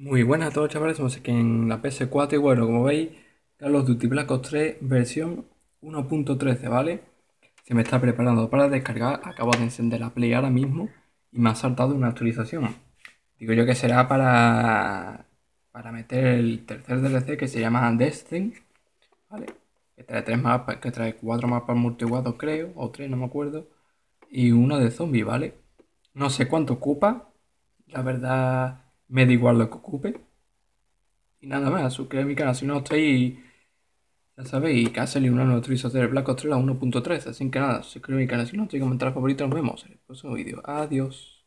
Muy buenas a todos chavales, somos aquí en la PS4 y bueno, como veis, Carlos Duty Black Ops 3 versión 1.13, ¿vale? Se me está preparando para descargar, acabo de encender la Play ahora mismo y me ha saltado una actualización. Digo yo que será para, para meter el tercer DLC que se llama Destiny, ¿vale? Que trae tres mapas, que trae cuatro mapas multiguados creo, o tres, no me acuerdo, y uno de zombie, ¿vale? No sé cuánto ocupa, la verdad me da igual lo que ocupe. Y nada más, suscríbete a mi canal si no estáis, ya sabéis, que ha una noticia de Black Ops 1.3, así que nada, suscríbete a mi canal si no estáis, comentar favorito, nos vemos en el próximo vídeo, adiós.